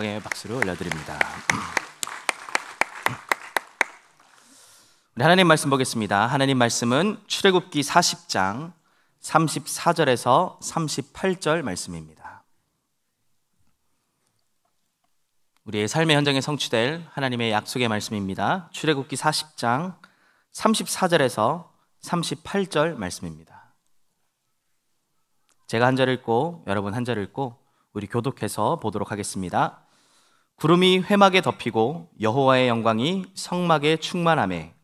성황의 박수를 올려드립니다. 하나님 말씀 보겠습니다. 하나님 말씀은 출애굽기 40장 34절에서 38절 말씀입니다. 우리의 삶의 현장에 성취될 하나님의 약속의 말씀입니다. 출애굽기 40장 34절에서 38절 말씀입니다. 제가 한 절 읽고 여러분 한 절 읽고 우리 교독해서 보도록 하겠습니다. 구름이 회막에 덮이고 여호와의 영광이 성막에 충만함에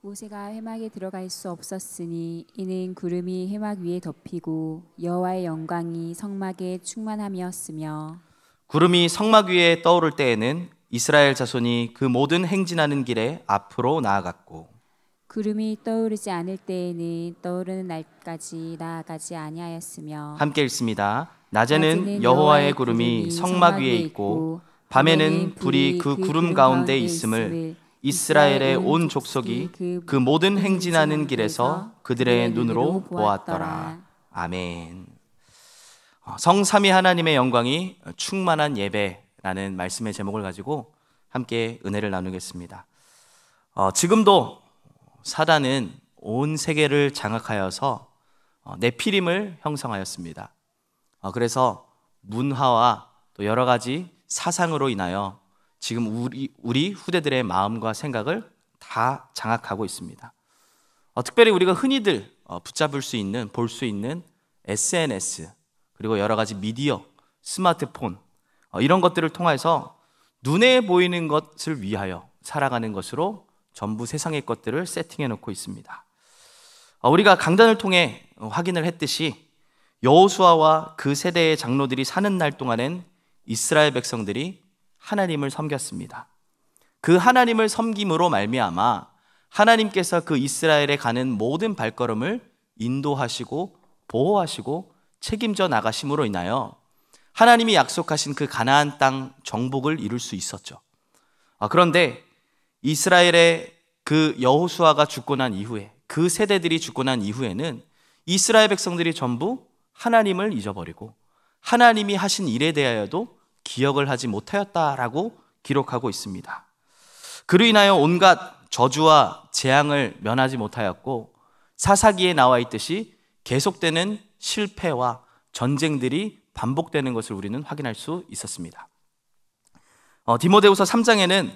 모세가 회막에 들어갈 수 없었으니 이는 구름이 회막 위에 덮이고 여호와의 영광이 성막에 충만함이었으며 구름이 성막 위에 떠오를 때에는 이스라엘 자손이 그 모든 행진하는 길에 앞으로 나아갔고 구름이 떠오르지 않을 때에는 떠오르는 날까지 나아가지 아니하였으며 함께 읽습니다. 낮에는, 낮에는 여호와의 구름이 성막 위에 있고 밤에는 불이 그, 그 구름 가운데 있음을 이스라엘의 온 족속이 그, 그 모든 행진하는 길에서 그들의 눈으로 보았더라. 아멘. 어, 성삼위 하나님의 영광이 충만한 예배라는 말씀의 제목을 가지고 함께 은혜를 나누겠습니다. 어, 지금도 사단은 온 세계를 장악하여서 어, 내피림을 형성하였습니다. 어, 그래서 문화와 또 여러 가지 사상으로 인하여 지금 우리, 우리 후대들의 마음과 생각을 다 장악하고 있습니다. 어, 특별히 우리가 흔히들 어, 붙잡을 수 있는, 볼 수 있는 SNS, 그리고 여러 가지 미디어, 스마트폰, 어, 이런 것들을 통해서 눈에 보이는 것을 위하여 살아가는 것으로 전부 세상의 것들을 세팅해 놓고 있습니다. 어, 우리가 강단을 통해 확인을 했듯이 여호수아와 그 세대의 장로들이 사는 날 동안엔 이스라엘 백성들이 하나님을 섬겼습니다. 그 하나님을 섬김으로 말미암아 하나님께서 그 이스라엘에 가는 모든 발걸음을 인도하시고 보호하시고 책임져 나가심으로 인하여 하나님이 약속하신 그 가나안 땅 정복을 이룰 수 있었죠. 아, 그런데 이스라엘의 그 여호수아가 죽고 난 이후에 그 세대들이 죽고 난 이후에는 이스라엘 백성들이 전부 하나님을 잊어버리고 하나님이 하신 일에 대하여도 기억을 하지 못하였다라고 기록하고 있습니다. 그로 인하여 온갖 저주와 재앙을 면하지 못하였고 사사기에 나와 있듯이 계속되는 실패와 전쟁들이 반복되는 것을 우리는 확인할 수 있었습니다. 어, 디모데후서 3장에는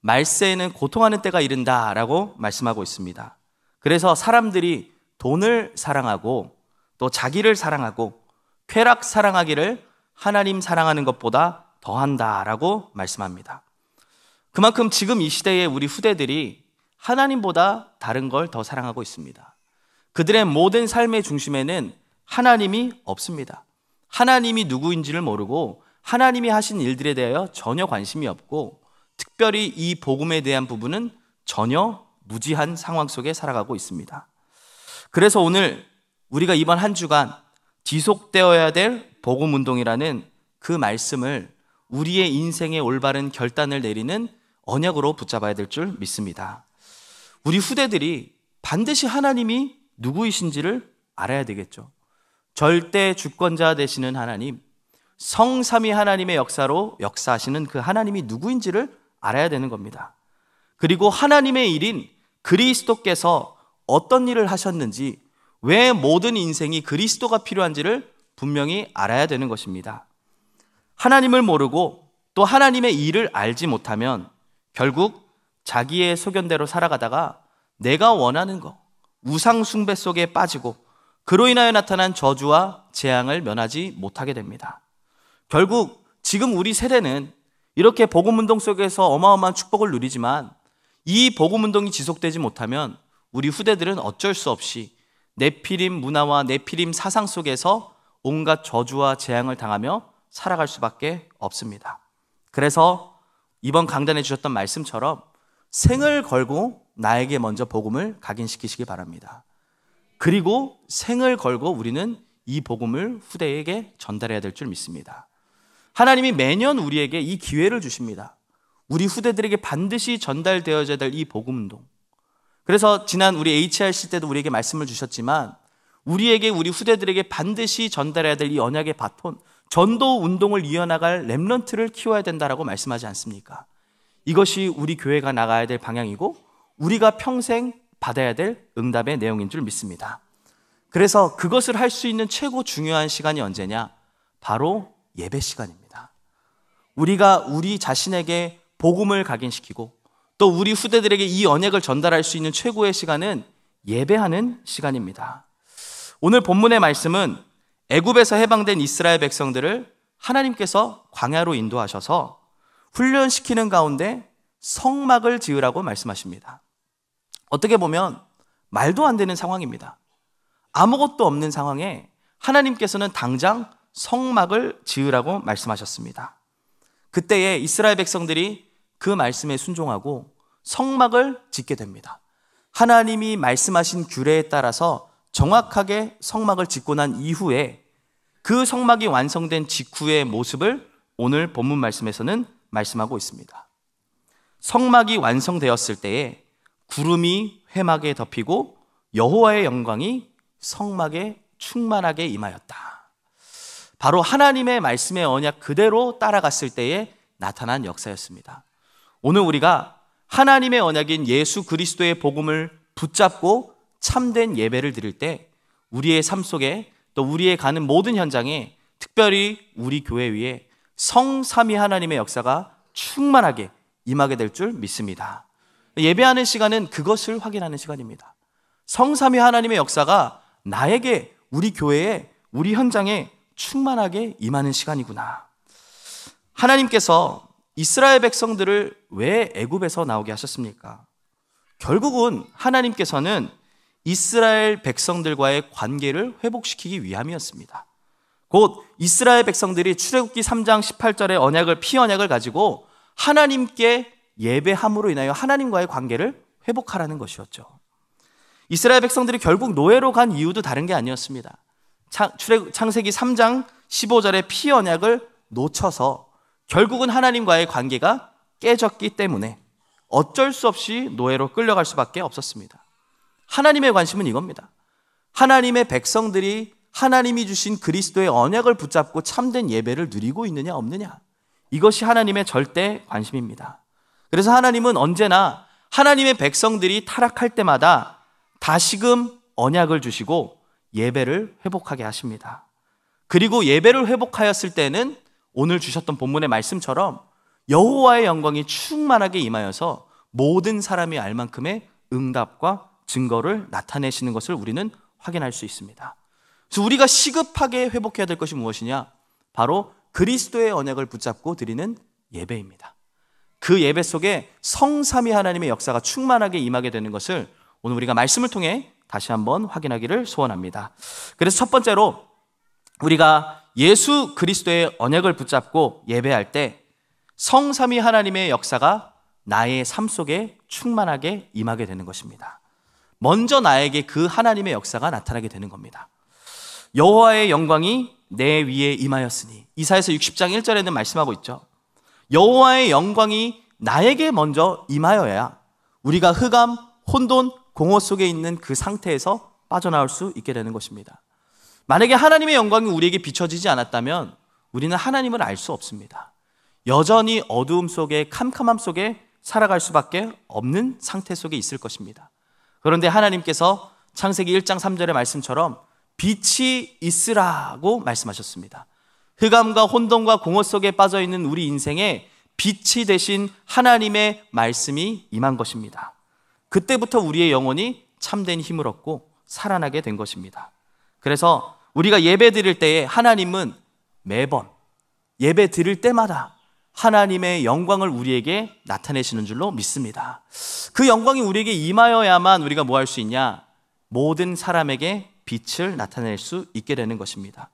말세에는 고통하는 때가 이른다라고 말씀하고 있습니다. 그래서 사람들이 돈을 사랑하고 또 자기를 사랑하고 쾌락 사랑하기를 하나님 사랑하는 것보다 더한다라고 말씀합니다. 그만큼 지금 이시대의 우리 후대들이 하나님보다 다른 걸 더 사랑하고 있습니다. 그들의 모든 삶의 중심에는 하나님이 없습니다. 하나님이 누구인지를 모르고 하나님이 하신 일들에 대하여 전혀 관심이 없고 특별히 이 복음에 대한 부분은 전혀 무지한 상황 속에 살아가고 있습니다. 그래서 오늘 우리가 이번 한 주간 지속되어야 될 복음 운동이라는 그 말씀을 우리의 인생의 올바른 결단을 내리는 언약으로 붙잡아야 될 줄 믿습니다. 우리 후대들이 반드시 하나님이 누구이신지를 알아야 되겠죠. 절대 주권자 되시는 하나님, 성삼위 하나님의 역사로 역사하시는 그 하나님이 누구인지를 알아야 되는 겁니다. 그리고 하나님의 일인 그리스도께서 어떤 일을 하셨는지, 왜 모든 인생이 그리스도가 필요한지를 분명히 알아야 되는 것입니다. 하나님을 모르고 또 하나님의 일을 알지 못하면 결국 자기의 소견대로 살아가다가 내가 원하는 것, 우상숭배 속에 빠지고 그로 인하여 나타난 저주와 재앙을 면하지 못하게 됩니다. 결국 지금 우리 세대는 이렇게 복음운동 속에서 어마어마한 축복을 누리지만 이 복음운동이 지속되지 못하면 우리 후대들은 어쩔 수 없이 내피림 문화와 내피림 사상 속에서 온갖 저주와 재앙을 당하며 살아갈 수밖에 없습니다. 그래서 이번 강단에 주셨던 말씀처럼 생을 걸고 나에게 먼저 복음을 각인시키시기 바랍니다. 그리고 생을 걸고 우리는 이 복음을 후대에게 전달해야 될 줄 믿습니다. 하나님이 매년 우리에게 이 기회를 주십니다. 우리 후대들에게 반드시 전달되어야 될 이 복음 운동. 그래서 지난 우리 HRC 때도 우리에게 말씀을 주셨지만 우리에게 우리 후대들에게 반드시 전달해야 될 이 언약의 바톤, 전도 운동을 이어나갈 렘런트를 키워야 된다라고 말씀하지 않습니까? 이것이 우리 교회가 나가야 될 방향이고 우리가 평생 받아야 될 응답의 내용인 줄 믿습니다. 그래서 그것을 할 수 있는 최고 중요한 시간이 언제냐? 바로 예배 시간입니다. 우리가 우리 자신에게 복음을 각인시키고 또 우리 후대들에게 이 언약을 전달할 수 있는 최고의 시간은 예배하는 시간입니다. 오늘 본문의 말씀은 애굽에서 해방된 이스라엘 백성들을 하나님께서 광야로 인도하셔서 훈련시키는 가운데 성막을 지으라고 말씀하십니다. 어떻게 보면 말도 안 되는 상황입니다. 아무것도 없는 상황에 하나님께서는 당장 성막을 지으라고 말씀하셨습니다. 그때에 이스라엘 백성들이 그 말씀에 순종하고 성막을 짓게 됩니다. 하나님이 말씀하신 규례에 따라서 정확하게 성막을 짓고 난 이후에 그 성막이 완성된 직후의 모습을 오늘 본문 말씀에서는 말씀하고 있습니다. 성막이 완성되었을 때에 구름이 회막에 덮이고 여호와의 영광이 성막에 충만하게 임하였다. 바로 하나님의 말씀의 언약 그대로 따라갔을 때에 나타난 역사였습니다. 오늘 우리가 하나님의 언약인 예수 그리스도의 복음을 붙잡고 참된 예배를 드릴 때 우리의 삶 속에 또 우리의 가는 모든 현장에 특별히 우리 교회 위에 성삼위 하나님의 역사가 충만하게 임하게 될 줄 믿습니다. 예배하는 시간은 그것을 확인하는 시간입니다. 성삼위 하나님의 역사가 나에게 우리 교회에 우리 현장에 충만하게 임하는 시간이구나. 하나님께서 이스라엘 백성들을 왜 애굽에서 나오게 하셨습니까? 결국은 하나님께서는 이스라엘 백성들과의 관계를 회복시키기 위함이었습니다. 곧 이스라엘 백성들이 출애굽기 3장 18절의 언약을 피언약을 가지고 하나님께 예배함으로 인하여 하나님과의 관계를 회복하라는 것이었죠. 이스라엘 백성들이 결국 노예로 간 이유도 다른 게 아니었습니다. 창세기 3장 15절의 피언약을 놓쳐서 결국은 하나님과의 관계가 깨졌기 때문에 어쩔 수 없이 노예로 끌려갈 수밖에 없었습니다. 하나님의 관심은 이겁니다. 하나님의 백성들이 하나님이 주신 그리스도의 언약을 붙잡고 참된 예배를 누리고 있느냐 없느냐. 이것이 하나님의 절대 관심입니다. 그래서 하나님은 언제나 하나님의 백성들이 타락할 때마다 다시금 언약을 주시고 예배를 회복하게 하십니다. 그리고 예배를 회복하였을 때는 오늘 주셨던 본문의 말씀처럼 여호와의 영광이 충만하게 임하여서 모든 사람이 알 만큼의 응답과 증거를 나타내시는 것을 우리는 확인할 수 있습니다. 그래서 우리가 시급하게 회복해야 될 것이 무엇이냐? 바로 그리스도의 언약을 붙잡고 드리는 예배입니다. 그 예배 속에 성삼위 하나님의 역사가 충만하게 임하게 되는 것을 오늘 우리가 말씀을 통해 다시 한번 확인하기를 소원합니다. 그래서 첫 번째로 우리가 예수 그리스도의 언약을 붙잡고 예배할 때 성삼위 하나님의 역사가 나의 삶 속에 충만하게 임하게 되는 것입니다. 먼저 나에게 그 하나님의 역사가 나타나게 되는 겁니다. 여호와의 영광이 내 위에 임하였으니 이사에서 60장 1절에는 말씀하고 있죠. 여호와의 영광이 나에게 먼저 임하여야 우리가 흑암, 혼돈, 공허 속에 있는 그 상태에서 빠져나올 수 있게 되는 것입니다. 만약에 하나님의 영광이 우리에게 비춰지지 않았다면 우리는 하나님을 알 수 없습니다. 여전히 어두움 속에 캄캄함 속에 살아갈 수밖에 없는 상태 속에 있을 것입니다. 그런데 하나님께서 창세기 1장 3절의 말씀처럼 빛이 있으라고 말씀하셨습니다. 흑암과 혼돈과 공허 속에 빠져 있는 우리 인생에 빛이 되신 하나님의 말씀이 임한 것입니다. 그때부터 우리의 영혼이 참된 힘을 얻고 살아나게 된 것입니다. 그래서 우리가 예배 드릴 때에 하나님은 매번 예배 드릴 때마다 하나님의 영광을 우리에게 나타내시는 줄로 믿습니다. 그 영광이 우리에게 임하여야만 우리가 뭐 할 수 있냐? 모든 사람에게 빛을 나타낼 수 있게 되는 것입니다.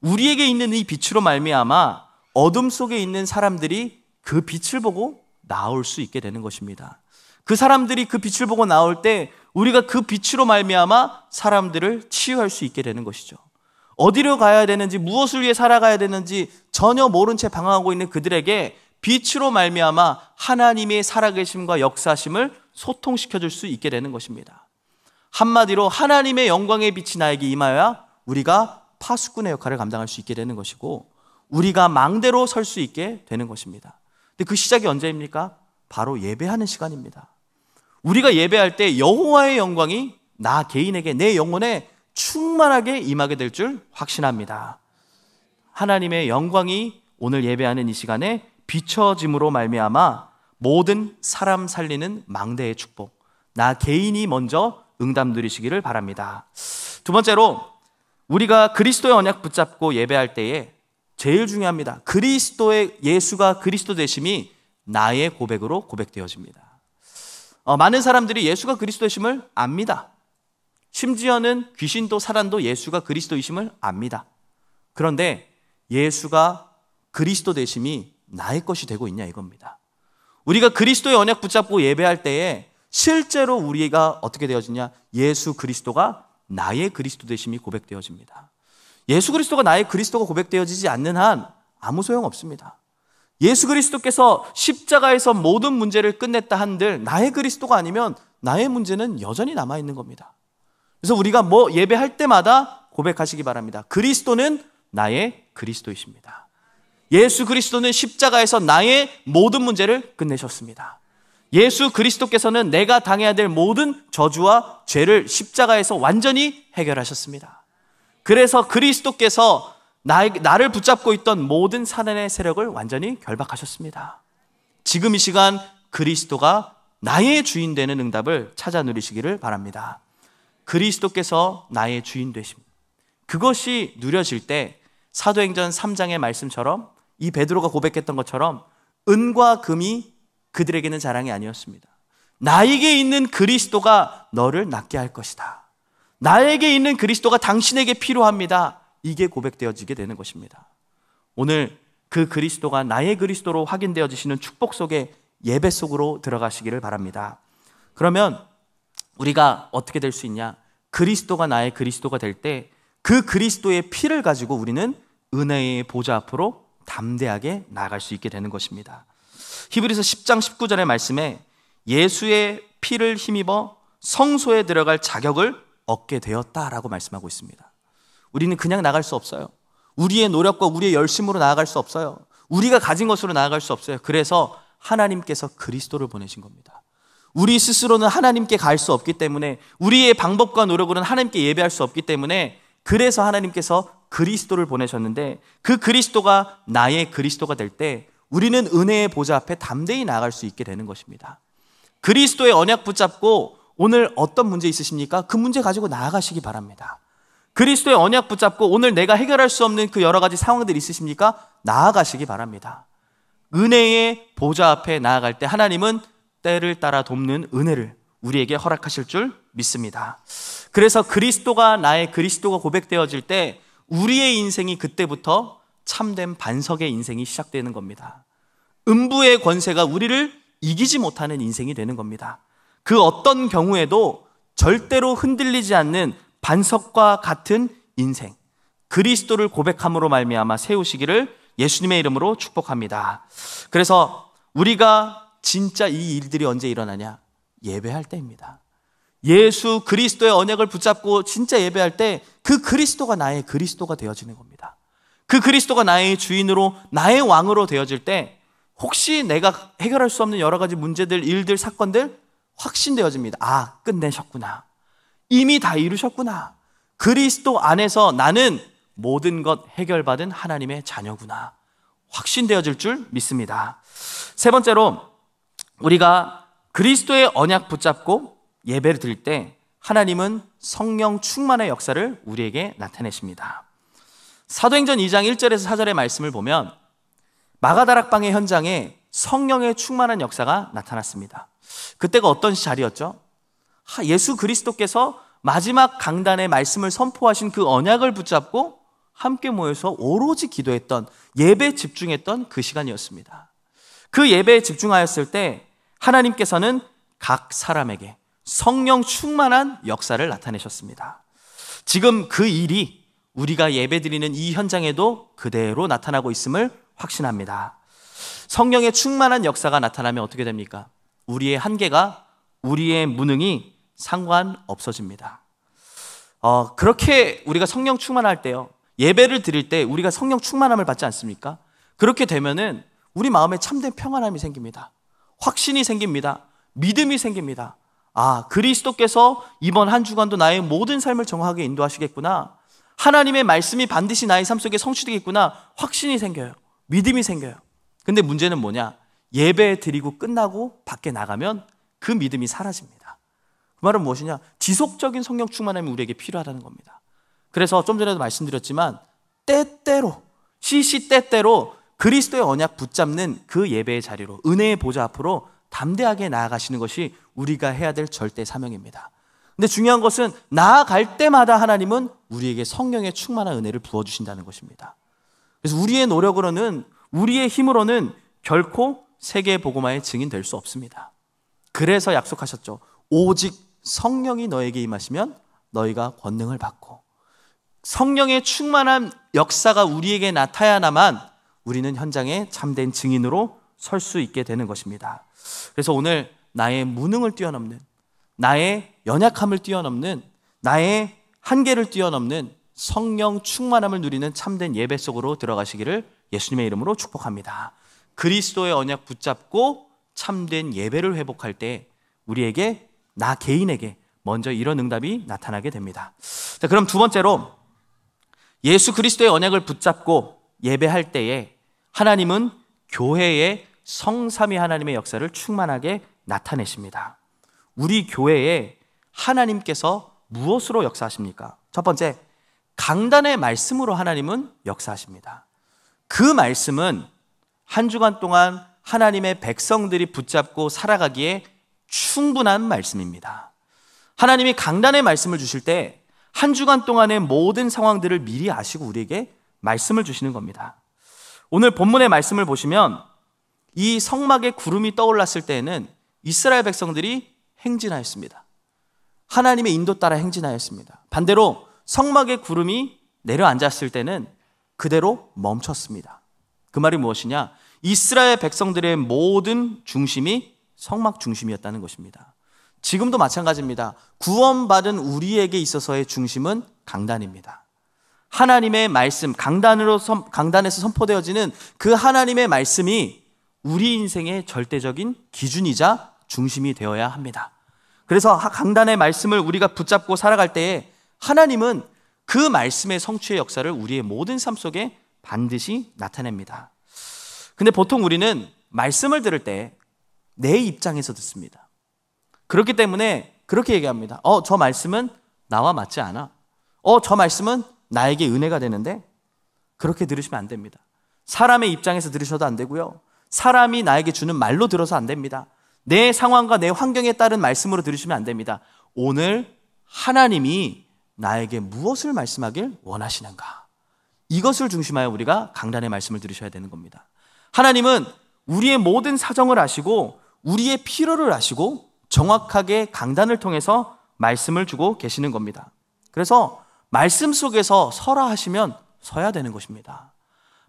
우리에게 있는 이 빛으로 말미암아 어둠 속에 있는 사람들이 그 빛을 보고 나올 수 있게 되는 것입니다. 그 사람들이 그 빛을 보고 나올 때 우리가 그 빛으로 말미암아 사람들을 치유할 수 있게 되는 것이죠. 어디로 가야 되는지 무엇을 위해 살아가야 되는지 전혀 모른 채 방황하고 있는 그들에게 빛으로 말미암아 하나님의 살아계심과 역사심을 소통시켜 줄 수 있게 되는 것입니다. 한마디로 하나님의 영광의 빛이 나에게 임하여야 우리가 파수꾼의 역할을 감당할 수 있게 되는 것이고 우리가 망대로 설 수 있게 되는 것입니다. 근데 그 시작이 언제입니까? 바로 예배하는 시간입니다. 우리가 예배할 때 여호와의 영광이 나 개인에게 내 영혼에 충만하게 임하게 될 줄 확신합니다. 하나님의 영광이 오늘 예배하는 이 시간에 비춰짐으로 말미암아 모든 사람 살리는 망대의 축복 나 개인이 먼저 응답 누리시기를 바랍니다. 두 번째로 우리가 그리스도의 언약 붙잡고 예배할 때에 제일 중요합니다. 그리스도의 예수가 그리스도 되심이 나의 고백으로 고백되어집니다. 어, 많은 사람들이 예수가 그리스도의 심을 압니다. 심지어는 귀신도 사단도 예수가 그리스도이심을 압니다. 그런데 예수가 그리스도 되심이 나의 것이 되고 있냐 이겁니다. 우리가 그리스도의 언약 붙잡고 예배할 때에 실제로 우리가 어떻게 되어지냐? 예수 그리스도가 나의 그리스도 되심이 고백되어집니다. 예수 그리스도가 나의 그리스도가 고백되어지지 않는 한 아무 소용 없습니다. 예수 그리스도께서 십자가에서 모든 문제를 끝냈다 한들 나의 그리스도가 아니면 나의 문제는 여전히 남아있는 겁니다. 그래서 우리가 뭐 예배할 때마다 고백하시기 바랍니다. 그리스도는 나의 그리스도이십니다. 예수 그리스도는 십자가에서 나의 모든 문제를 끝내셨습니다. 예수 그리스도께서는 내가 당해야 될 모든 저주와 죄를 십자가에서 완전히 해결하셨습니다. 그래서 그리스도께서 나, 나를 붙잡고 있던 모든 사단의 세력을 완전히 결박하셨습니다. 지금 이 시간 그리스도가 나의 주인 되는 응답을 찾아 누리시기를 바랍니다. 그리스도께서 나의 주인 되십니다. 그것이 누려질 때 사도행전 3장의 말씀처럼 이 베드로가 고백했던 것처럼 은과 금이 그들에게는 자랑이 아니었습니다. 나에게 있는 그리스도가 너를 낫게 할 것이다. 나에게 있는 그리스도가 당신에게 필요합니다. 이게 고백되어지게 되는 것입니다. 오늘 그 그리스도가 나의 그리스도로 확인되어지시는 축복 속에 예배 속으로 들어가시기를 바랍니다. 그러면 우리가 어떻게 될 수 있냐? 그리스도가 나의 그리스도가 될 때 그 그리스도의 피를 가지고 우리는 은혜의 보좌 앞으로 담대하게 나아갈 수 있게 되는 것입니다. 히브리서 10장 19절의 말씀에 예수의 피를 힘입어 성소에 들어갈 자격을 얻게 되었다라고 말씀하고 있습니다. 우리는 그냥 나갈 수 없어요. 우리의 노력과 우리의 열심으로 나아갈 수 없어요. 우리가 가진 것으로 나아갈 수 없어요. 그래서 하나님께서 그리스도를 보내신 겁니다. 우리 스스로는 하나님께 갈 수 없기 때문에 우리의 방법과 노력으로는 하나님께 예배할 수 없기 때문에 그래서 하나님께서 그리스도를 보내셨는데 그 그리스도가 나의 그리스도가 될 때 우리는 은혜의 보좌 앞에 담대히 나아갈 수 있게 되는 것입니다. 그리스도의 언약 붙잡고 오늘 어떤 문제 있으십니까? 그 문제 가지고 나아가시기 바랍니다. 그리스도의 언약 붙잡고 오늘 내가 해결할 수 없는 그 여러 가지 상황들 있으십니까? 나아가시기 바랍니다. 은혜의 보좌 앞에 나아갈 때 하나님은 때를 따라 돕는 은혜를 우리에게 허락하실 줄 믿습니다. 그래서 그리스도가 나의 그리스도가 고백되어질 때 우리의 인생이 그때부터 참된 반석의 인생이 시작되는 겁니다. 음부의 권세가 우리를 이기지 못하는 인생이 되는 겁니다. 그 어떤 경우에도 절대로 흔들리지 않는 반석과 같은 인생 그리스도를 고백함으로 말미암아 세우시기를 예수님의 이름으로 축복합니다. 그래서 우리가 진짜 이 일들이 언제 일어나냐? 예배할 때입니다. 예수 그리스도의 언약을 붙잡고 진짜 예배할 때 그 그리스도가 나의 그리스도가 되어지는 겁니다. 그 그리스도가 나의 주인으로 나의 왕으로 되어질 때 혹시 내가 해결할 수 없는 여러 가지 문제들, 일들, 사건들 확신되어집니다. 아, 끝내셨구나. 이미 다 이루셨구나. 그리스도 안에서 나는 모든 것 해결받은 하나님의 자녀구나. 확신되어질 줄 믿습니다. 세 번째로 우리가 그리스도의 언약 붙잡고 예배를 드릴 때 하나님은 성령 충만의 역사를 우리에게 나타내십니다. 사도행전 2장 1절에서 4절의 말씀을 보면 마가다락방의 현장에 성령의 충만한 역사가 나타났습니다. 그때가 어떤 자리였죠? 예수 그리스도께서 마지막 강단의 말씀을 선포하신 그 언약을 붙잡고 함께 모여서 오로지 기도했던 예배에 집중했던 그 시간이었습니다. 그 예배에 집중하였을 때 하나님께서는 각 사람에게 성령 충만한 역사를 나타내셨습니다. 지금 그 일이 우리가 예배드리는 이 현장에도 그대로 나타나고 있음을 확신합니다. 성령의 충만한 역사가 나타나면 어떻게 됩니까? 우리의 한계가 우리의 무능이 상관 없어집니다. 어, 그렇게 우리가 성령 충만할 때요. 예배를 드릴 때 우리가 성령 충만함을 받지 않습니까? 그렇게 되면은 우리 마음에 참된 평안함이 생깁니다. 확신이 생깁니다. 믿음이 생깁니다. 아, 그리스도께서 이번 한 주간도 나의 모든 삶을 정확하게 인도하시겠구나. 하나님의 말씀이 반드시 나의 삶 속에 성취되겠구나. 확신이 생겨요. 믿음이 생겨요. 근데 문제는 뭐냐? 예배 드리고 끝나고 밖에 나가면 그 믿음이 사라집니다. 그 말은 무엇이냐? 지속적인 성령 충만함이 우리에게 필요하다는 겁니다. 그래서 좀 전에도 말씀드렸지만 때때로 시시때때로 그리스도의 언약 붙잡는 그 예배의 자리로 은혜의 보좌 앞으로 담대하게 나아가시는 것이 우리가 해야 될 절대 사명입니다. 근데 중요한 것은 나아갈 때마다 하나님은 우리에게 성령의 충만한 은혜를 부어 주신다는 것입니다. 그래서 우리의 노력으로는 우리의 힘으로는 결코 세계 보고마의 증인 될 수 없습니다. 그래서 약속하셨죠. 오직 성령이 너에게 임하시면 너희가 권능을 받고 성령의 충만한 역사가 우리에게 나타야만 우리는 현장에 참된 증인으로 설 수 있게 되는 것입니다. 그래서 오늘 나의 무능을 뛰어넘는, 나의 연약함을 뛰어넘는, 나의 한계를 뛰어넘는 성령 충만함을 누리는 참된 예배 속으로 들어가시기를 예수님의 이름으로 축복합니다. 그리스도의 언약 붙잡고 참된 예배를 회복할 때 우리에게 나 개인에게 먼저 이런 응답이 나타나게 됩니다. 자, 그럼 두 번째로 예수 그리스도의 언약을 붙잡고 예배할 때에 하나님은 교회의 성삼위 하나님의 역사를 충만하게 나타내십니다. 우리 교회에 하나님께서 무엇으로 역사하십니까? 첫 번째, 강단의 말씀으로 하나님은 역사하십니다. 그 말씀은 한 주간 동안 하나님의 백성들이 붙잡고 살아가기에 충분한 말씀입니다. 하나님이 강단의 말씀을 주실 때 한 주간 동안의 모든 상황들을 미리 아시고 우리에게 말씀을 주시는 겁니다. 오늘 본문의 말씀을 보시면 이성막의 구름이 떠올랐을 때에는 이스라엘 백성들이 행진하였습니다. 하나님의 인도 따라 행진하였습니다. 반대로 성막의 구름이 내려앉았을 때는 그대로 멈췄습니다. 그 말이 무엇이냐? 이스라엘 백성들의 모든 중심이 성막 중심이었다는 것입니다. 지금도 마찬가지입니다. 구원받은 우리에게 있어서의 중심은 강단입니다. 하나님의 말씀, 강단으로 선, 강단에서 선포되어지는 그 하나님의 말씀이 우리 인생의 절대적인 기준이자 중심이 되어야 합니다. 그래서 강단의 말씀을 우리가 붙잡고 살아갈 때에 하나님은 그 말씀의 성취의 역사를 우리의 모든 삶 속에 반드시 나타냅니다. 근데 보통 우리는 말씀을 들을 때 내 입장에서 듣습니다. 그렇기 때문에 그렇게 얘기합니다. 어, 저 말씀은 나와 맞지 않아. 어, 저 말씀은 나에게 은혜가 되는데 그렇게 들으시면 안 됩니다. 사람의 입장에서 들으셔도 안 되고요. 사람이 나에게 주는 말로 들어서 안 됩니다. 내 상황과 내 환경에 따른 말씀으로 들으시면 안 됩니다. 오늘 하나님이 나에게 무엇을 말씀하길 원하시는가? 이것을 중심하여 우리가 강단의 말씀을 들으셔야 되는 겁니다. 하나님은 우리의 모든 사정을 아시고 우리의 필요를 아시고 정확하게 강단을 통해서 말씀을 주고 계시는 겁니다. 그래서 말씀 속에서 서라 하시면 서야 되는 것입니다.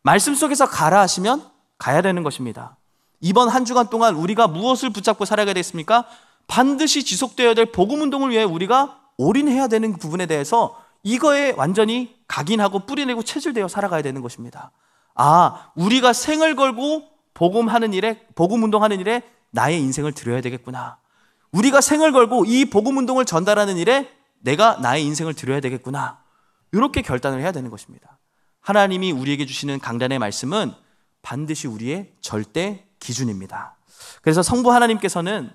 말씀 속에서 가라 하시면 가야 되는 것입니다. 이번 한 주간 동안 우리가 무엇을 붙잡고 살아가야 되겠습니까? 반드시 지속되어야 될 복음 운동을 위해 우리가 올인해야 되는 부분에 대해서 이거에 완전히 각인하고 뿌리내고 체질되어 살아가야 되는 것입니다. 아, 우리가 생을 걸고 복음 하는 일에 복음 운동하는 일에 나의 인생을 드려야 되겠구나. 우리가 생을 걸고 이 복음 운동을 전달하는 일에 내가 나의 인생을 드려야 되겠구나. 이렇게 결단을 해야 되는 것입니다. 하나님이 우리에게 주시는 강단의 말씀은 반드시 우리의 절대 기준입니다. 그래서 성부 하나님께서는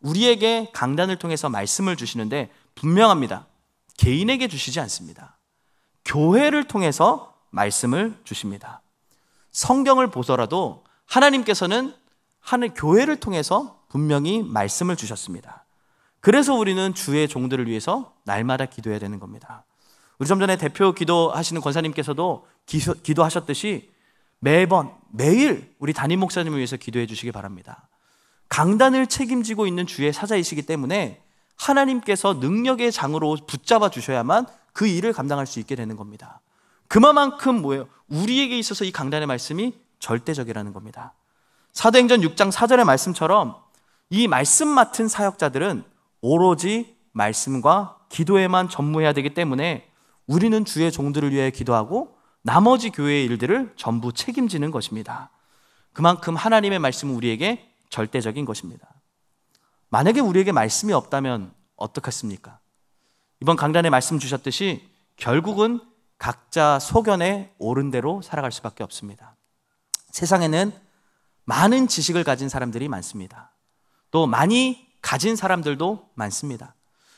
우리에게 강단을 통해서 말씀을 주시는데 분명합니다. 개인에게 주시지 않습니다. 교회를 통해서 말씀을 주십니다. 성경을 보더라도 하나님께서는 하늘 교회를 통해서 분명히 말씀을 주셨습니다. 그래서 우리는 주의 종들을 위해서 날마다 기도해야 되는 겁니다. 우리 좀 전에 대표 기도하시는 권사님께서도 기소, 기도하셨듯이 매번 매일 우리 담임 목사님을 위해서 기도해 주시기 바랍니다. 강단을 책임지고 있는 주의 사자이시기 때문에 하나님께서 능력의 장으로 붙잡아 주셔야만 그 일을 감당할 수 있게 되는 겁니다. 그만큼 뭐예요? 우리에게 있어서 이 강단의 말씀이 절대적이라는 겁니다. 사도행전 6장 4절의 말씀처럼 이 말씀 맡은 사역자들은 오로지 말씀과 기도에만 전무해야 되기 때문에 우리는 주의 종들을 위해 기도하고 나머지 교회의 일들을 전부 책임지는 것입니다. 그만큼 하나님의 말씀은 우리에게 절대적인 것입니다. 만약에 우리에게 말씀이 없다면 어떻겠습니까 이번 강단에 말씀 주셨듯이 결국은 각자 소견에 오른 대로 살아갈 수밖에 없습니다. 세상에는 많은 지식을 가진 사람들이 많습니다. 또 많이 가진 사람들도 많습니다.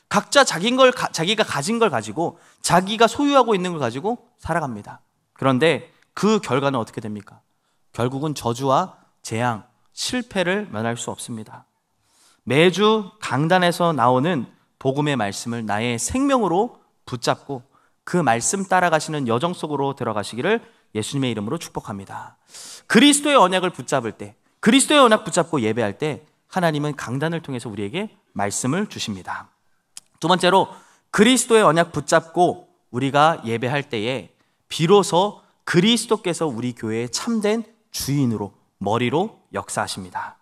각자 자기인 걸 자기가 가진 걸 가지고 자기가 소유하고 있는 걸 가지고 살아갑니다. 그런데 그 결과는 어떻게 됩니까? 결국은 저주와 재앙, 실패를 면할 수 없습니다. 매주 강단에서 나오는 복음의 말씀을 나의 생명으로 붙잡고 그 말씀 따라가시는 여정 속으로 들어가시기를 예수님의 이름으로 축복합니다. 그리스도의 언약을 붙잡을 때, 그리스도의 언약 붙잡고 예배할 때 하나님은 강단을 통해서 우리에게 말씀을 주십니다. 두 번째로 그리스도의 언약 붙잡고 우리가 예배할 때에 비로소 그리스도께서 우리 교회의 참된 주인으로 머리로 역사하십니다.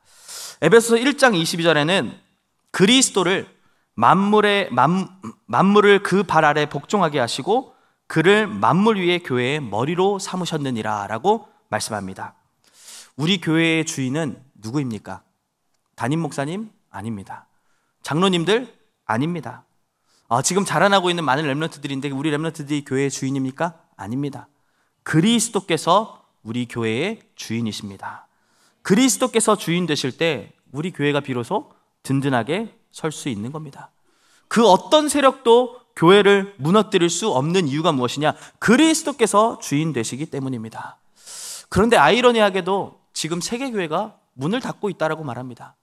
에베소서 1장 22절에는 그리스도를 만물의 만, 만물을 그 발 아래 복종하게 하시고 그를 만물 위의 교회의 머리로 삼으셨느니라라고 말씀합니다. 우리 교회의 주인은 누구입니까? 담임 목사님 아닙니다. 장로님들 아닙니다. 아, 지금 자라나고 있는 많은 렘런트들인데 우리 렘런트들이 교회의 주인입니까? 아닙니다. 그리스도께서 우리 교회의 주인이십니다. 그리스도께서 주인 되실 때 우리 교회가 비로소 든든하게 설 수 있는 겁니다. 그 어떤 세력도 교회를 무너뜨릴 수 없는 이유가 무엇이냐? 그리스도께서 주인 되시기 때문입니다. 그런데 아이러니하게도 지금 세계 교회가 문을 닫고 있다라고 말합니다.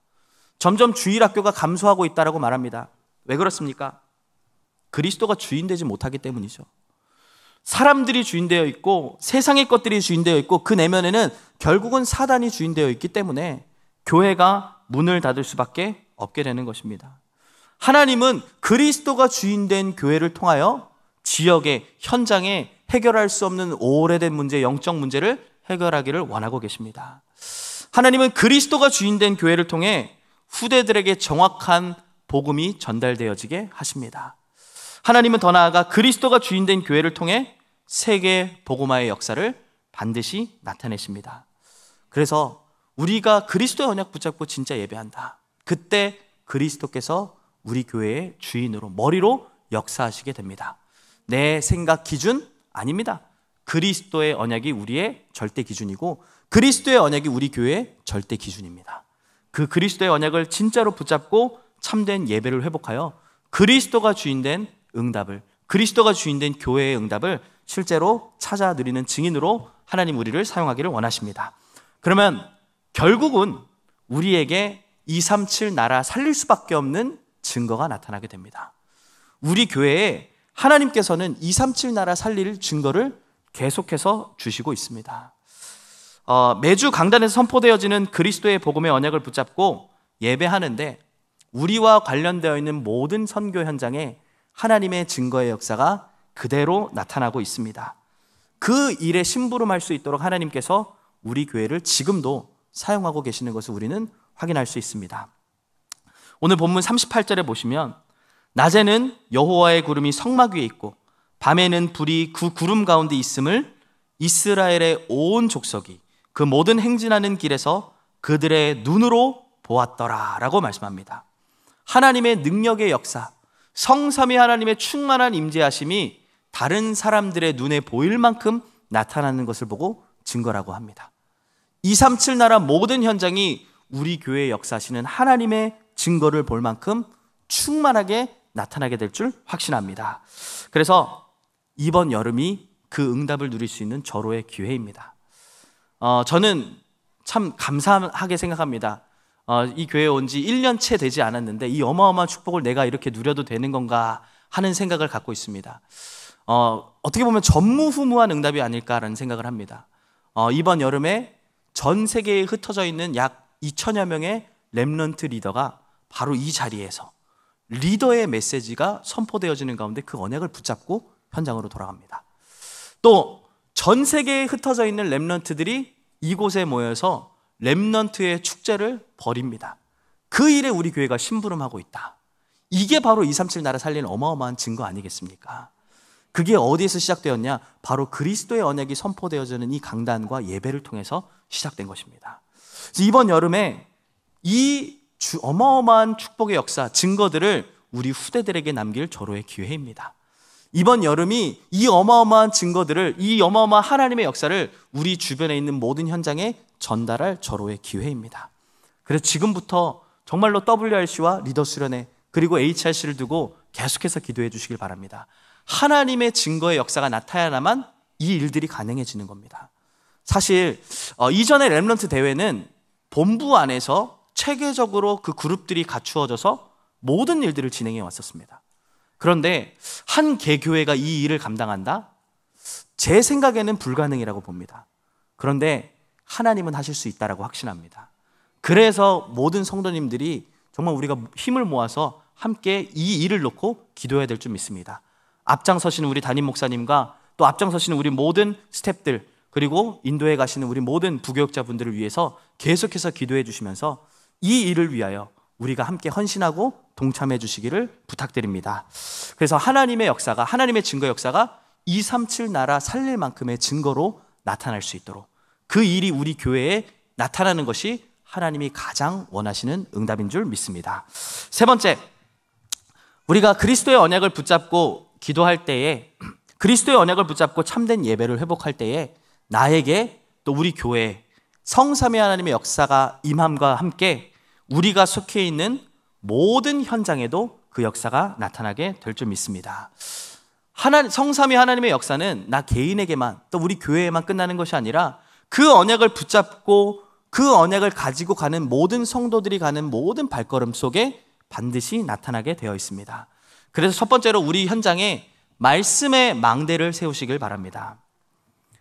점점 주일 학교가 감소하고 있다라고 말합니다. 왜 그렇습니까? 그리스도가 주인 되지 못하기 때문이죠. 사람들이 주인되어 있고 세상의 것들이 주인되어 있고 그 내면에는 결국은 사단이 주인되어 있기 때문에 교회가 문을 닫을 수밖에 없게 되는 것입니다. 하나님은 그리스도가 주인된 교회를 통하여 지역의 현장에 해결할 수 없는 오래된 문제, 영적 문제를 해결하기를 원하고 계십니다. 하나님은 그리스도가 주인된 교회를 통해 후대들에게 정확한 복음이 전달되어지게 하십니다. 하나님은 더 나아가 그리스도가 주인된 교회를 통해 세계 복음화의 역사를 반드시 나타내십니다. 그래서 우리가 그리스도의 언약 붙잡고 진짜 예배한다. 그때 그리스도께서 우리 교회의 주인으로 머리로 역사하시게 됩니다. 내 생각 기준 아닙니다. 그리스도의 언약이 우리의 절대 기준이고 그리스도의 언약이 우리 교회의 절대 기준입니다. 그 그리스도의 언약을 진짜로 붙잡고 참된 예배를 회복하여 그리스도가 주인된 응답을 그리스도가 주인된 교회의 응답을 실제로 찾아 드리는 증인으로 하나님 우리를 사용하기를 원하십니다. 그러면 결국은 우리에게 237 나라 살릴 수밖에 없는 증거가 나타나게 됩니다. 우리 교회에 하나님께서는 237 나라 살릴 증거를 계속해서 주시고 있습니다. 어, 매주 강단에서 선포되어지는 그리스도의 복음의 언약을 붙잡고 예배하는데 우리와 관련되어 있는 모든 선교 현장에 하나님의 증거의 역사가 그대로 나타나고 있습니다. 그 일에 심부름할 수 있도록 하나님께서 우리 교회를 지금도 사용하고 계시는 것을 우리는 확인할 수 있습니다. 오늘 본문 38절에 보시면 낮에는 여호와의 구름이 성막 위에 있고 밤에는 불이 그 구름 가운데 있음을 이스라엘의 온 족속이 그 모든 행진하는 길에서 그들의 눈으로 보았더라 라고 말씀합니다. 하나님의 능력의 역사, 성삼위 하나님의 충만한 임재하심이 다른 사람들의 눈에 보일 만큼 나타나는 것을 보고 증거라고 합니다. 237 나라 모든 현장이 우리 교회 역사시는 하나님의 증거를 볼 만큼 충만하게 나타나게 될 줄 확신합니다. 그래서 이번 여름이 그 응답을 누릴 수 있는 절호의 기회입니다. 어, 저는 참 감사하게 생각합니다. 어, 이 교회에 온 지 1년 채 되지 않았는데 이 어마어마한 축복을 내가 이렇게 누려도 되는 건가 하는 생각을 갖고 있습니다. 어, 어떻게 보면 전무후무한 응답이 아닐까라는 생각을 합니다. 어, 이번 여름에 전 세계에 흩어져 있는 약 2천여 명의 랩런트 리더가 바로 이 자리에서 리더의 메시지가 선포되어지는 가운데 그 언약을 붙잡고 현장으로 돌아갑니다. 또전 세계에 흩어져 있는 렘런트들이 이곳에 모여서 렘런트의 축제를 벌입니다. 그 일에 우리 교회가 심부름하고 있다. 이게 바로 237 나라 살리는 어마어마한 증거 아니겠습니까? 그게 어디에서 시작되었냐? 바로 그리스도의 언약이 선포되어지는 이 강단과 예배를 통해서 시작된 것입니다. 이번 여름에 이 어마어마한 축복의 역사, 증거들을 우리 후대들에게 남길 절호의 기회입니다. 이번 여름이 이 어마어마한 증거들을, 이 어마어마한 하나님의 역사를 우리 주변에 있는 모든 현장에 전달할 절호의 기회입니다. 그래서 지금부터 정말로 WRC와 리더 수련회 그리고 HRC를 두고 계속해서 기도해 주시길 바랍니다. 하나님의 증거의 역사가 나타나야만 이 일들이 가능해지는 겁니다. 사실 어, 이전의 렘런트 대회는 본부 안에서 체계적으로 그 그룹들이 갖추어져서 모든 일들을 진행해 왔었습니다. 그런데 한 개교회가 이 일을 감당한다? 제 생각에는 불가능이라고 봅니다. 그런데 하나님은 하실 수 있다라고 확신합니다. 그래서 모든 성도님들이 정말 우리가 힘을 모아서 함께 이 일을 놓고 기도해야 될 줄 믿습니다. 앞장서시는 우리 담임 목사님과 또 앞장서시는 우리 모든 스탭들 그리고 인도에 가시는 우리 모든 부교역자분들을 위해서 계속해서 기도해 주시면서 이 일을 위하여 우리가 함께 헌신하고 동참해 주시기를 부탁드립니다. 그래서 하나님의 역사가, 하나님의 증거 역사가 237 나라 살릴 만큼의 증거로 나타날 수 있도록 그 일이 우리 교회에 나타나는 것이 하나님이 가장 원하시는 응답인 줄 믿습니다. 세 번째, 우리가 그리스도의 언약을 붙잡고 기도할 때에 그리스도의 언약을 붙잡고 참된 예배를 회복할 때에 나에게 또 우리 교회 성삼위 하나님의 역사가 임함과 함께 우리가 속해 있는 모든 현장에도 그 역사가 나타나게 될 줄 믿습니다. 하나, 성삼위 하나님의 역사는 나 개인에게만 또 우리 교회에만 끝나는 것이 아니라 그 언약을 붙잡고 그 언약을 가지고 가는 모든 성도들이 가는 모든 발걸음 속에 반드시 나타나게 되어 있습니다. 그래서 첫 번째로 우리 현장에 말씀의 망대를 세우시길 바랍니다.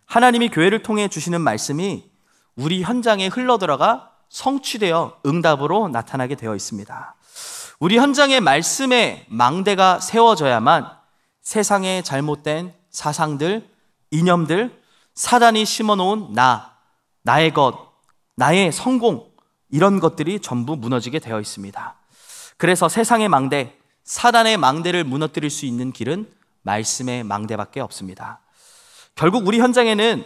하나님이 교회를 통해 주시는 말씀이 우리 현장에 흘러들어가 성취되어 응답으로 나타나게 되어 있습니다. 우리 현장의 말씀의 망대가 세워져야만 세상의 잘못된 사상들, 이념들, 사단이 심어놓은 나, 나의 것, 나의 성공, 이런 것들이 전부 무너지게 되어 있습니다. 그래서 세상의 망대, 사단의 망대를 무너뜨릴 수 있는 길은 말씀의 망대밖에 없습니다. 결국 우리 현장에는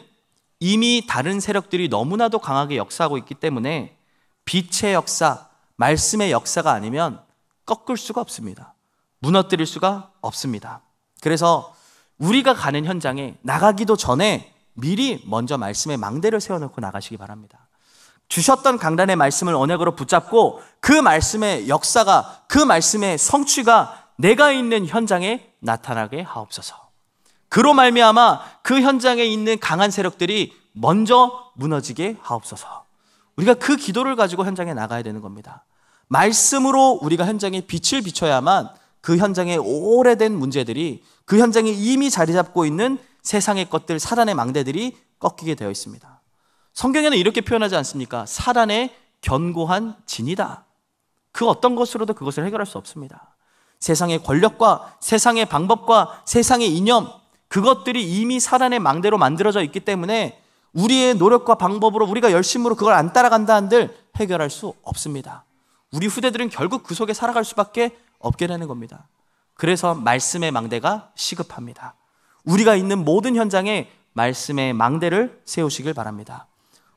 이미 다른 세력들이 너무나도 강하게 역사하고 있기 때문에 빛의 역사, 말씀의 역사가 아니면 꺾을 수가 없습니다. 무너뜨릴 수가 없습니다. 그래서 우리가 가는 현장에 나가기도 전에 미리 먼저 말씀의 망대를 세워놓고 나가시기 바랍니다. 주셨던 강단의 말씀을 언약으로 붙잡고 그 말씀의 역사가 그 말씀의 성취가 내가 있는 현장에 나타나게 하옵소서. 그로 말미암아 그 현장에 있는 강한 세력들이 먼저 무너지게 하옵소서. 우리가 그 기도를 가지고 현장에 나가야 되는 겁니다. 말씀으로 우리가 현장에 빛을 비춰야만 그현장에 오래된 문제들이 그 현장에 이미 자리 잡고 있는 세상의 것들, 사단의 망대들이 꺾이게 되어 있습니다. 성경에는 이렇게 표현하지 않습니까? 사단의 견고한 진이다. 그 어떤 것으로도 그것을 해결할 수 없습니다. 세상의 권력과 세상의 방법과 세상의 이념, 그것들이 이미 사단의 망대로 만들어져 있기 때문에 우리의 노력과 방법으로 우리가 열심으로 그걸 안 따라간다 한들 해결할 수 없습니다. 우리 후대들은 결국 그 속에 살아갈 수밖에 없게 되는 겁니다. 그래서 말씀의 망대가 시급합니다. 우리가 있는 모든 현장에 말씀의 망대를 세우시길 바랍니다.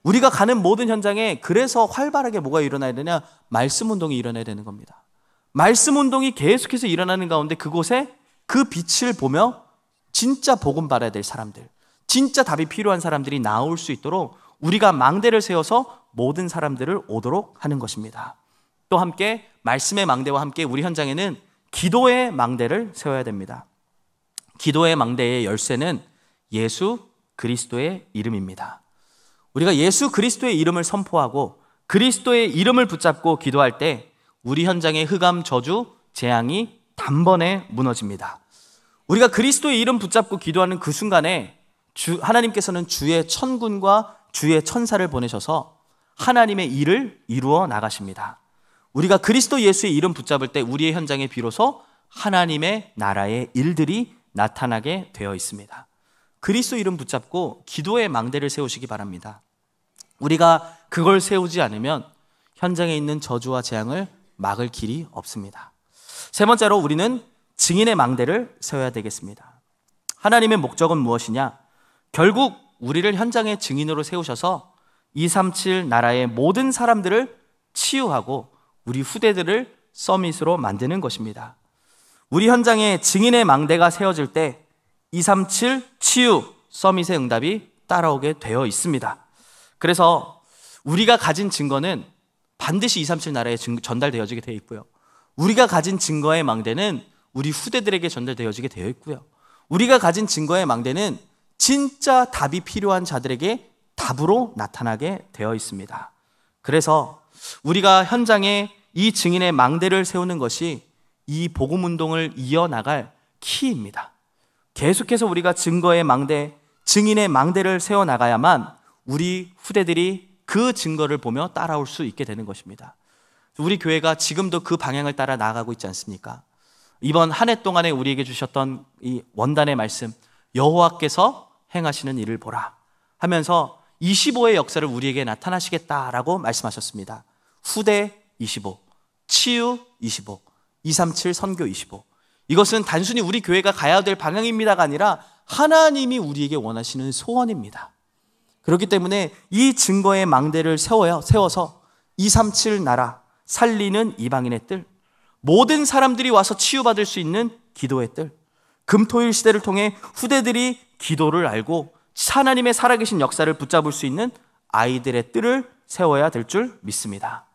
우리가 가는 모든 현장에 그래서 활발하게 뭐가 일어나야 되냐? 말씀 운동이 일어나야 되는 겁니다. 말씀 운동이 계속해서 일어나는 가운데 그곳에 그 빛을 보며 진짜 복음 받아야 될 사람들, 진짜 답이 필요한 사람들이 나올 수 있도록 우리가 망대를 세워서 모든 사람들을 오도록 하는 것입니다. 또 함께 말씀의 망대와 함께 우리 현장에는 기도의 망대를 세워야 됩니다. 기도의 망대의 열쇠는 예수 그리스도의 이름입니다. 우리가 예수 그리스도의 이름을 선포하고 그리스도의 이름을 붙잡고 기도할 때 우리 현장의 흑암, 저주, 재앙이 단번에 무너집니다. 우리가 그리스도의 이름 붙잡고 기도하는 그 순간에 주, 하나님께서는 주의 천군과 주의 천사를 보내셔서 하나님의 일을 이루어 나가십니다. 우리가 그리스도 예수의 이름 붙잡을 때 우리의 현장에 비로소 하나님의 나라의 일들이 나타나게 되어 있습니다. 그리스도 이름 붙잡고 기도의 망대를 세우시기 바랍니다. 우리가 그걸 세우지 않으면 현장에 있는 저주와 재앙을 막을 길이 없습니다. 세 번째로 우리는 증인의 망대를 세워야 되겠습니다. 하나님의 목적은 무엇이냐? 결국 우리를 현장의 증인으로 세우셔서 237 나라의 모든 사람들을 치유하고 우리 후대들을 서밋으로 만드는 것입니다. 우리 현장에 증인의 망대가 세워질 때 237 치유 서밋의 응답이 따라오게 되어 있습니다. 그래서 우리가 가진 증거는 반드시 237 나라에 전달되어지게 되어 있고요. 우리가 가진 증거의 망대는 우리 후대들에게 전달되어지게 되어 있고요. 우리가 가진 증거의 망대는 진짜 답이 필요한 자들에게 답으로 나타나게 되어 있습니다. 그래서 우리가 현장에 이 증인의 망대를 세우는 것이 이 복음 운동을 이어나갈 키입니다. 계속해서 우리가 증거의 망대, 증인의 망대를 세워 나가야만 우리 후대들이 그 증거를 보며 따라올 수 있게 되는 것입니다. 우리 교회가 지금도 그 방향을 따라 나아가고 있지 않습니까? 이번 한 해 동안에 우리에게 주셨던 이 원단의 말씀 여호와께서 행하시는 일을 보라 하면서 25의 역사를 우리에게 나타나시겠다라고 말씀하셨습니다. 후대 25, 치유 25, 237 선교 25. 이것은 단순히 우리 교회가 가야 될 방향입니다가 아니라 하나님이 우리에게 원하시는 소원입니다. 그렇기 때문에 이 증거의 망대를 세워서237 나라 살리는 이방인의 뜰, 모든 사람들이 와서 치유받을 수 있는 기도의 뜰. 금토일 시대를 통해 후대들이 기도를 알고 하나님의 살아계신 역사를 붙잡을 수 있는 아이들의 뜰을 세워야 될 줄 믿습니다.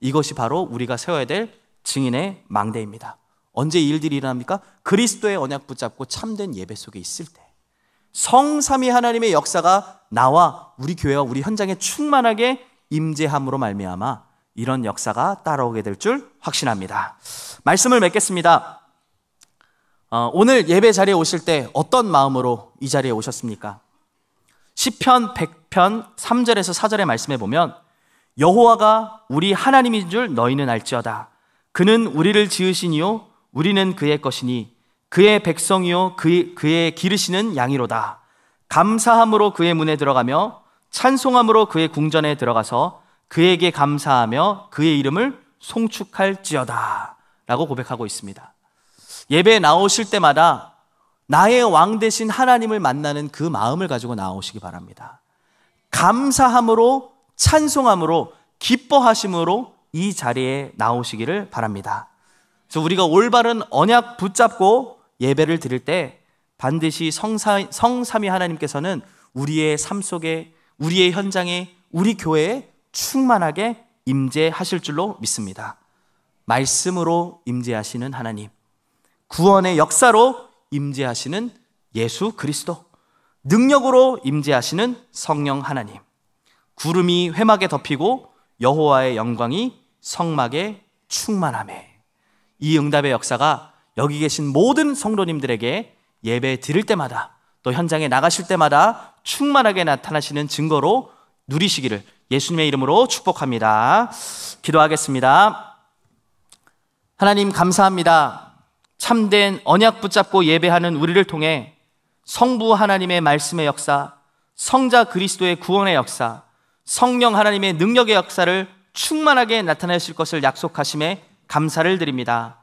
이것이 바로 우리가 세워야 될 증인의 망대입니다. 언제 일들이 일어납니까? 그리스도의 언약 붙잡고 참된 예배 속에 있을 때. 성삼위 하나님의 역사가 나와 우리 교회와 우리 현장에 충만하게 임재함으로 말미암아 이런 역사가 따라오게 될 줄 확신합니다. 말씀을 맺겠습니다. 어, 오늘 예배 자리에 오실 때 어떤 마음으로 이 자리에 오셨습니까? 10편, 100편, 3절에서 4절의 말씀에 보면 여호와가 우리 하나님인 줄 너희는 알지어다. 그는 우리를 지으시니요 우리는 그의 것이니 그의 백성이요 그, 그의 기르시는 양이로다. 감사함으로 그의 문에 들어가며 찬송함으로 그의 궁전에 들어가서 그에게 감사하며 그의 이름을 송축할지어다. 라고 고백하고 있습니다. 예배에 나오실 때마다 나의 왕 대신 하나님을 만나는 그 마음을 가지고 나오시기 바랍니다. 감사함으로 찬송함으로 기뻐하심으로 이 자리에 나오시기를 바랍니다. 그래서 우리가 올바른 언약 붙잡고 예배를 드릴 때 반드시 성사, 성삼위 하나님께서는 우리의 삶 속에 우리의 현장에 우리 교회에 충만하게 임재하실 줄로 믿습니다. 말씀으로 임재하시는 하나님, 구원의 역사로 임재하시는 예수 그리스도, 능력으로 임재하시는 성령 하나님. 구름이 회막에 덮이고 여호와의 영광이 성막에 충만함에. 이 응답의 역사가 여기 계신 모든 성도님들에게 예배 드릴 때마다 또 현장에 나가실 때마다 충만하게 나타나시는 증거로 누리시기를 예수님의 이름으로 축복합니다. 기도하겠습니다. 하나님 감사합니다. 참된 언약 붙잡고 예배하는 우리를 통해 성부 하나님의 말씀의 역사, 성자 그리스도의 구원의 역사, 성령 하나님의 능력의 역사를 충만하게 나타내실 것을 약속하심에 감사를 드립니다.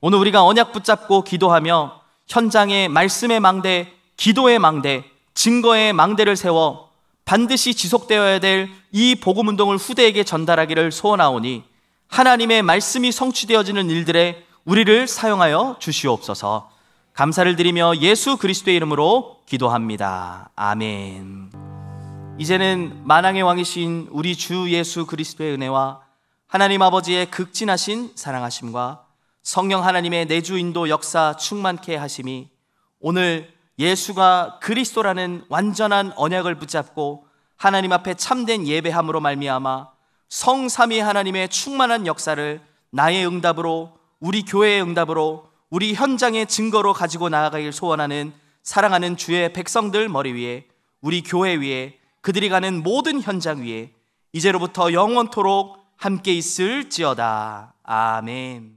오늘 우리가 언약 붙잡고 기도하며 현장의 말씀의 망대, 기도의 망대, 증거의 망대를 세워 반드시 지속되어야 될 이 복음 운동을 후대에게 전달하기를 소원하오니 하나님의 말씀이 성취되어지는 일들에 우리를 사용하여 주시옵소서. 감사를 드리며 예수 그리스도의 이름으로 기도합니다. 아멘. 이제는 만왕의 왕이신 우리 주 예수 그리스도의 은혜와 하나님 아버지의 극진하신 사랑하심과 성령 하나님의 내주 인도 역사 충만케 하심이 오늘 예수가 그리스도라는 완전한 언약을 붙잡고 하나님 앞에 참된 예배함으로 말미암아 성삼위 하나님의 충만한 역사를 나의 응답으로 우리 교회의 응답으로 우리 현장의 증거로 가지고 나아가길 소원하는 사랑하는 주의 백성들 머리 위에 우리 교회 위에 그들이 가는 모든 현장 위에 이제로부터 영원토록 함께 있을지어다. 아멘.